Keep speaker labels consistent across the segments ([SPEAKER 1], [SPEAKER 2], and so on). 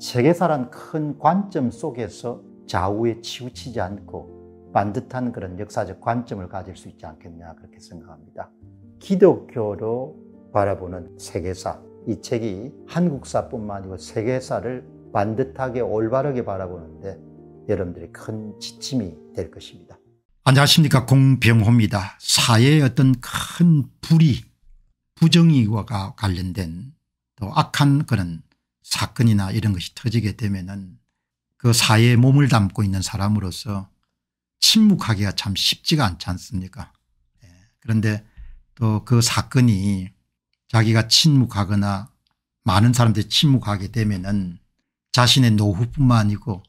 [SPEAKER 1] 세계사란 큰 관점 속에서 좌우에 치우치지 않고 반듯한 그런 역사적 관점을 가질 수 있지 않겠냐 그렇게 생각합니다. 기독교로 바라보는 세계사 이 책이 한국사뿐만 아니고 세계사를 반듯하게 올바르게 바라보는데 여러분들이 큰 지침이 될 것입니다. 안녕하십니까 공병호입니다. 사회의 어떤 큰 불이 부정의와 관련된 또 악한 그런 사건이나 이런 것이 터지게 되면은 그 사회에 몸을 담고 있는 사람으로서 침묵하기가 참 쉽지가 않지 않습니까 예. 그런데 또 그 사건이 자기가 침묵하거나 많은 사람들이 침묵하게 되면은 자신의 노후뿐만 아니고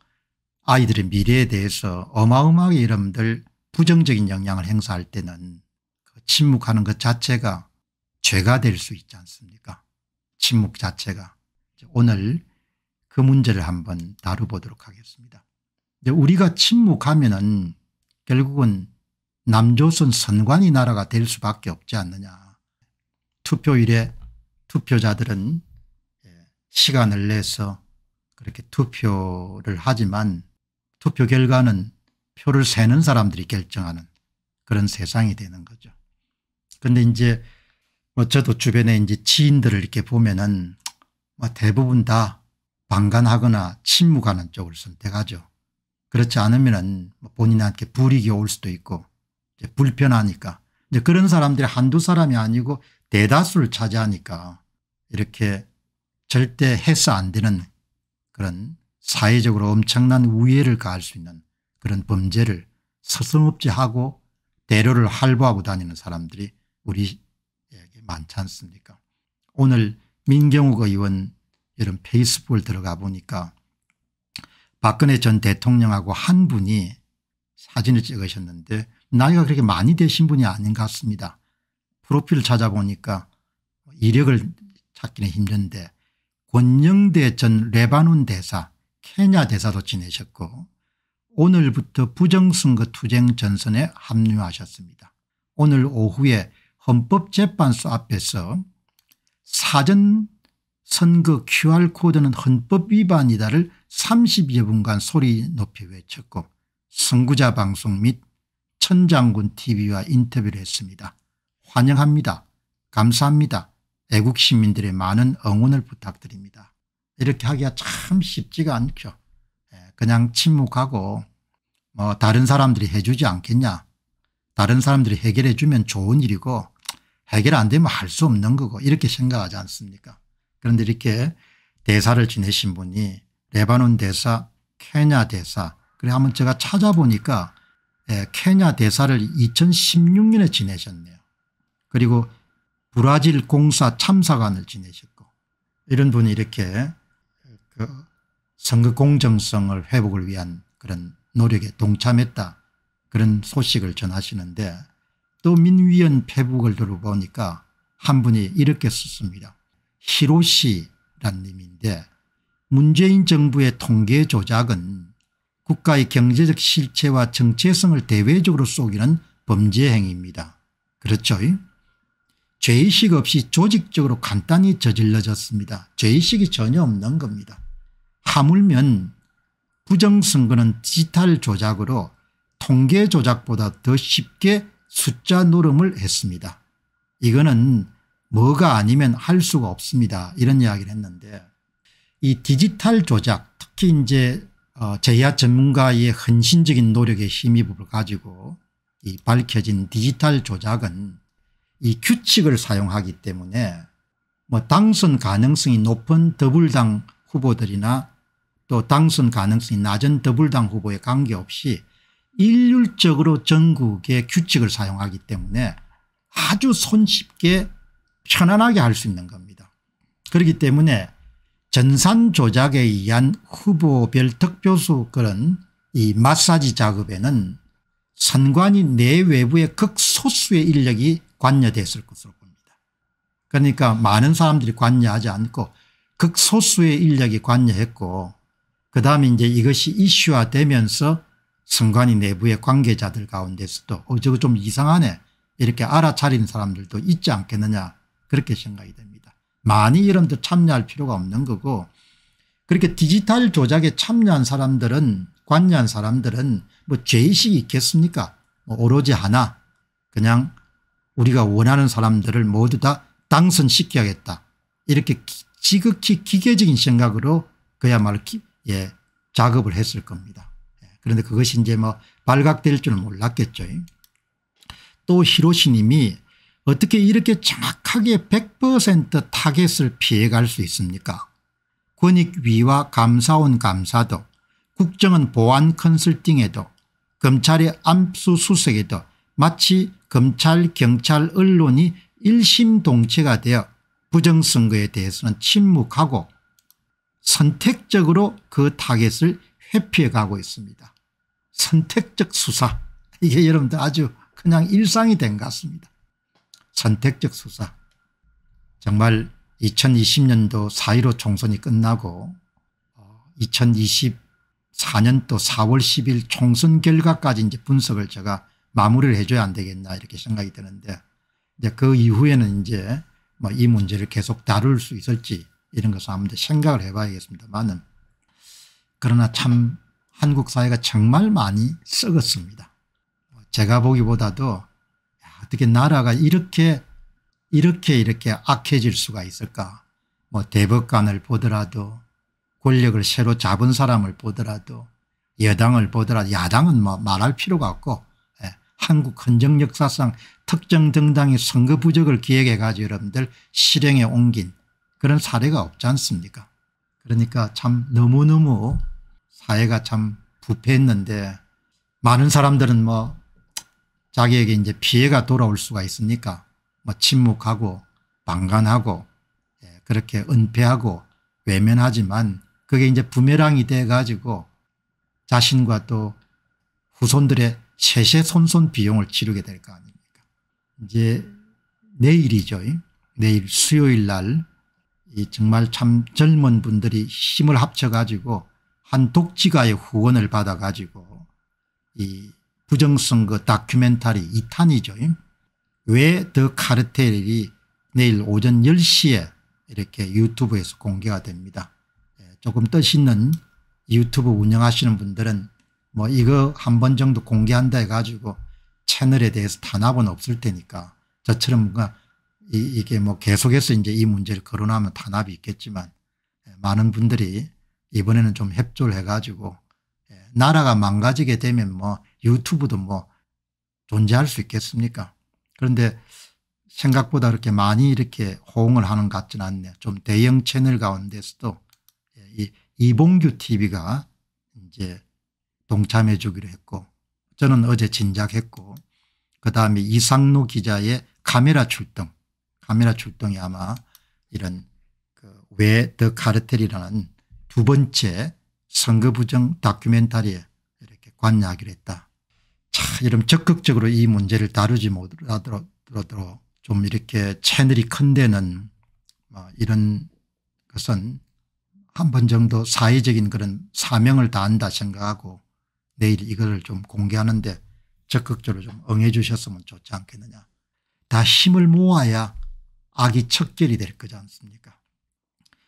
[SPEAKER 1] 아이들의 미래에 대해서 어마어마하게 여러분들 부정적인 영향을 행사할 때는 그 침묵하는 것 자체가 죄가 될 수 있지 않습니까 침묵 자체가 오늘 그 문제를 한번 다뤄보도록 하겠습니다. 우리가 침묵하면은 결국은 남조선 선관위 나라가 될 수밖에 없지 않느냐. 투표일에 투표자들은 예, 시간을 내서 그렇게 투표를 하지만 투표 결과는 표를 세는 사람들이 결정하는 그런 세상이 되는 거죠. 그런데 이제 저도 주변에 이제 지인들을 이렇게 보면은 뭐 대부분 다 방관하거나 침묵하는 쪽을 선택하죠. 그렇지 않으면 뭐 본인한테 불이익이 올 수도 있고 이제 불편하니까 이제 그런 사람들이 한두 사람이 아니고 대다수를 차지하니까 이렇게 절대 해서 안 되는 그런 사회적으로 엄청난 우애를 가할 수 있는 그런 범죄를 서슴없이 하고 대로를 할부하고 다니는 사람들이 우리 많지 않습니까 오늘 민경욱 의원 이런 페이스북을 들어가 보니까 박근혜 전 대통령하고 한 분이 사진을 찍으셨는데 나이가 그렇게 많이 되신 분이 아닌 것 같습니다. 프로필 을 찾아보니까 이력을 찾기는 힘든데 권영대 전 레바논 대사 케냐 대사도 지내셨고 오늘부터 부정선거 투쟁 전선에 합류하셨습니다. 오늘 오후에 헌법재판소 앞에서 사전 선거 QR코드는 헌법 위반이다를 30여 분간 소리 높이 외쳤고 선구자 방송 및 천장군 tv와 인터뷰를 했습니다. 환영합니다. 감사합니다. 애국 시민들의 많은 응원을 부탁드립니다. 이렇게 하기가 참 쉽지가 않죠. 예, 그냥 침묵하고 뭐 다른 사람들이 해주지 않겠냐 다른 사람들이 해결해 주면 좋은 일이고 해결 안 되면 할 수 없는 거고 이렇게 생각하지 않습니까 그런데 이렇게 대사를 지내신 분이 레바논 대사 케냐 대사 그래 한번 제가 찾아보니까 예, 케냐 대사를 2016년에 지내셨네요. 그리고 브라질 공사 참사관을 지내셨고 이런 분이 이렇게 그 선거 공정성을 회복을 위한 그런 노력에 동참했다 그런 소식을 전하시는데 국민위원 페북을 들어보니까 한 분이 이렇게 썼습니다. 히로시란 님인데 문재인 정부의 통계 조작은 국가의 경제적 실체와 정체성을 대외적으로 속이는 범죄 행위입니다. 그렇죠? 죄의식 없이 조직적으로 간단히 저질러졌습니다. 죄의식이 전혀 없는 겁니다. 하물면 부정선거는 디지털 조작으로 통계 조작보다 더 쉽게 숫자 노름을 했습니다. 이거는 뭐가 아니면 할 수가 없습니다. 이런 이야기를 했는데 이 디지털 조작 특히 이제 어, 제야 전문가의 헌신적인 노력에 힘입을 가지고 이 밝혀진 디지털 조작은 이 규칙을 사용하기 때문에 뭐 당선 가능성이 높은 더블당 후보들이나 또 당선 가능성이 낮은 더블당 후보에 관계없이 일률적으로 전국의 규칙을 사용하기 때문에 아주 손쉽게 편안하게 할 수 있는 겁니다. 그렇기 때문에 전산 조작에 의한 후보별 득표수 그런 이 마사지 작업에는 선관위 내외부의 극소수의 인력이 관여됐을 것으로 봅니다. 그러니까 많은 사람들이 관여하지 않고 극소수의 인력이 관여했고 그다음에 이제 이것이 이슈화되면서 선관위 내부의 관계자들 가운데서도 어 저거 좀 이상하네 이렇게 알아차린 사람들도 있지 않겠느냐 그렇게 생각이 됩니다. 많이 이름들 참여할 필요가 없는 거고 그렇게 디지털 조작에 참여한 사람들은 관여한 사람들은 뭐 죄의식이 있겠습니까 뭐 오로지 하나 그냥 우리가 원하는 사람들을 모두 다 당선시켜야겠다 이렇게 지극히 기계적인 생각으로 그야말로 기, 예, 작업을 했을 겁니다. 그런데 그것이 이제 뭐 발각될 줄은 몰랐겠죠. 또 히로시 님이 어떻게 이렇게 정확하게 100% 타겟을 피해갈 수 있습니까 권익위와 감사원 감사도 국정은 보안 컨설팅에도 검찰의 암수수색에도 마치 검찰 경찰 언론이 일심동체가 되어 부정선거에 대해서는 침묵하고 선택적으로 그 타겟을 회피해 가고 있습니다. 선택적 수사 이게 여러분들 아주 그냥 일상이 된 것 같습니다. 선택적 수사 정말 2020년도 4.15 총선이 끝나고 2024년도 4월 10일 총선 결과까지 이제 분석을 제가 마무리를 해줘야 안 되겠나 이렇게 생각이 드는데 이제 그 이후에는 이제 뭐 이 문제를 계속 다룰 수 있을지 이런 것을 한번 생각을 해봐야겠습니다만은 그러나 참 한국 사회가 정말 많이 썩었습니다. 제가 보기보다도 어떻게 나라가 이렇게 이렇게 이렇게 악해질 수가 있을까 뭐 대법관을 보더라도 권력을 새로 잡은 사람을 보더라도 여당을 보더라도 야당은 뭐 말할 필요가 없고 예. 한국 헌정 역사상 특정 정당이 선거 부적을 기획해 가지고 여러분들 실행에 옮긴 그런 사례가 없지 않습니까 그러니까 참 너무너무 사회가 참 부패했는데 많은 사람들은 뭐 자기에게 이제 피해가 돌아올 수가 있습니까뭐 침묵하고 방관하고 예, 그렇게 은폐하고 외면하지만 그게 이제 부메랑이 돼 가지고 자신과 또 후손들의 세세손손 비용을 치르게 될 거 아닙니까 이제 내일이죠. 내일 수요일 날이 정말 참 젊은 분들이 힘을 합쳐 가지고 한 독지가의 후원을 받아가지고 이 부정선거 다큐멘터리 2탄이죠. 왜 더 카르텔이 내일 오전 10시에 이렇게 유튜브에서 공개가 됩니다. 예, 조금 뜻있는 유튜브 운영하시는 분들은 뭐 이거 한 번 정도 공개한다 해가지고 채널에 대해서 단합은 없을 테니까 저처럼 뭔가 이, 게뭐 계속해서 이제 이 문제를 거론하면 단합이 있겠지만 예, 많은 분들이 이번에는 좀 협조를 해가지고 예, 나라가 망가지게 되면 뭐 유튜브도 뭐 존재할 수 있겠습니까 그런데 생각보다 그렇게 많이 이렇게 호응을 하는 것 같지는 않네요. 좀 대형 채널 가운데서도 예, 이 이봉규 TV가 이제 동참해 주기로 했고 저는 어제 진작했고 그다음에 이상노 기자의 카메라 출동 카메라 출동이 아마 이런 그왜더 카르텔이라는 두 번째 선거 부정 다큐멘터리에 이렇게 관여하기로 했다. 자, 이런 적극적으로 이 문제를 다루지 못하도록 좀 이렇게 채널이 큰 데는 뭐 이런 것은 한 번 정도 사회적인 그런 사명을 다한다 생각하고 내일 이거를 좀 공개하는데 적극적으로 좀 응해 주셨으면 좋지 않겠느냐. 다 힘을 모아야 악이 척결이 될 거지 않습니까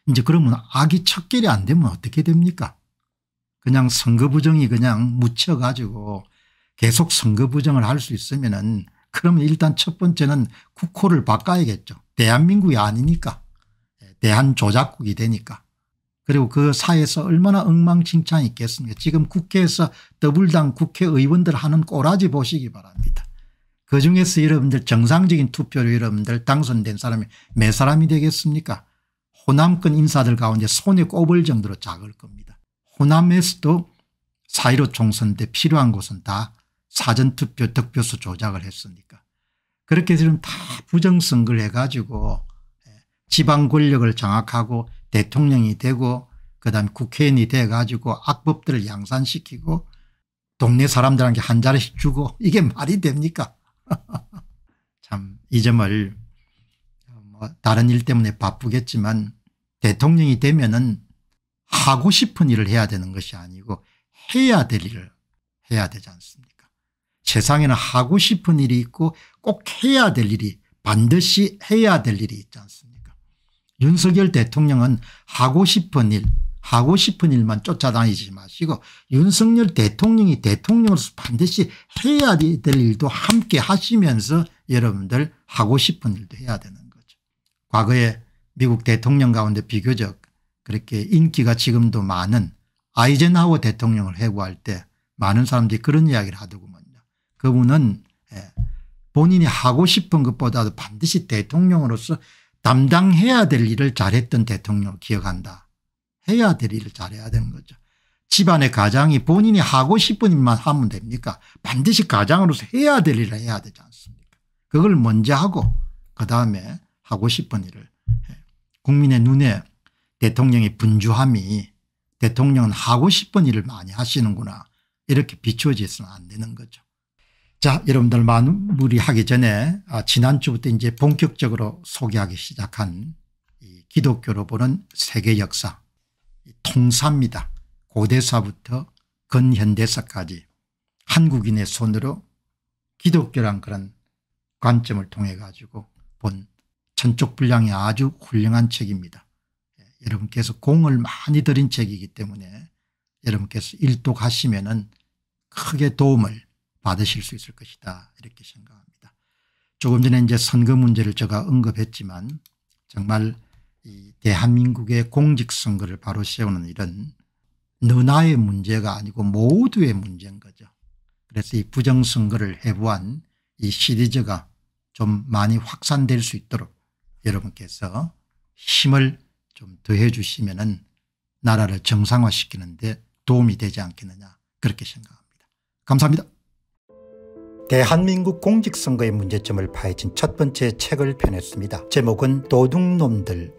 [SPEAKER 1] 이제 그러면 악이 척결이 안 되면 어떻게 됩니까 그냥 선거부정이 그냥 묻혀가지고 계속 선거부정을 할 수 있으면 은 그러면 일단 첫 번째는 국호를 바꿔야겠죠. 대한민국이 아니니까 예, 대한조작국이 되니까 그리고 그 사이에서 얼마나 엉망진창이 있겠습니까 지금 국회에서 더블당 국회의원들 하는 꼬라지 보시기 바랍니다. 그중에서 여러분들 정상적인 투표로 여러분들 당선된 사람이 몇 사람이 되겠습니까 호남권 인사들 가운데 손에 꼽을 정도로 작을 겁니다. 호남에서도 사1 5 총선 때 필요한 곳은 다 사전투표 득표수 조작을 했으니까. 그렇게 지금 다 부정선거를 해가지고 예, 지방 권력을 장악하고 대통령이 되고 그다음 국회의원이 돼가지고 악법들을 양산시키고 동네 사람들한테 한 자리씩 주고 이게 말이 됩니까 참 이 점을 뭐 다른 일 때문에 바쁘겠지만 대통령이 되면은 하고 싶은 일을 해야 되는 것이 아니고 해야 될 일을 해야 되지 않습니까 세상에는 하고 싶은 일이 있고 꼭 해야 될 일이 반드시 해야 될 일이 있지 않습니까 윤석열 대통령은 하고 싶은 일 하고 싶은 일만 쫓아다니지 마시고 윤석열 대통령이 대통령으로서 반드시 해야 될 일도 함께 하시면서 여러분들 하고 싶은 일도 해야 되는 거죠. 과거에 미국 대통령 가운데 비교적 그렇게 인기가 지금도 많은 아이젠하워 대통령을 해고할 때 많은 사람들이 그런 이야기를 하더군요 그분은 예, 본인이 하고 싶은 것보다도 반드시 대통령으로서 담당해야 될 일을 잘했던 대통령을 기억한다. 해야 될 일을 잘해야 되는 거죠. 집안의 가장이 본인이 하고 싶은 일만 하면 됩니까 반드시 가장으로서 해야 될 일을 해야 되지 않습니까 그걸 먼저 하고 그다음에 하고 싶은 일을 국민의 눈에 대통령의 분주함이 대통령은 하고 싶은 일을 많이 하시는구나 이렇게 비추어져서는 안 되는 거죠. 자 여러분들 마무리하기 전에 아, 지난주부터 이제 본격적으로 소개하기 시작한 이 기독교로 보는 세계 역사 통사입니다. 고대사부터 근현대사까지 한국인의 손으로 기독교란 그런 관점을 통해 가지고 본 천쪽분량이 아주 훌륭한 책입니다. 예, 여러분께서 공을 많이 들인 책이기 때문에 여러분께서 일독하시면 은 크게 도움을 받으실 수 있을 것이다 이렇게 생각합니다. 조금 전에 이제 선거 문제를 제가 언급했지만 정말 이 대한민국의 공직선거를 바로 세우는 일은 너나의 문제가 아니고 모두의 문제인 거죠. 그래서 이 부정선거를 해부한 이 시리즈가 좀 많이 확산될 수 있도록 여러분께서 힘을 좀 더해 주시면은 나라를 정상화시키는데 도움이 되지 않겠느냐 그렇게 생각합니다. 감사합니다. 대한민국 공직선거의 문제점을 파헤친 첫 번째 책을 펴냈습니다. 제목은 도둑놈들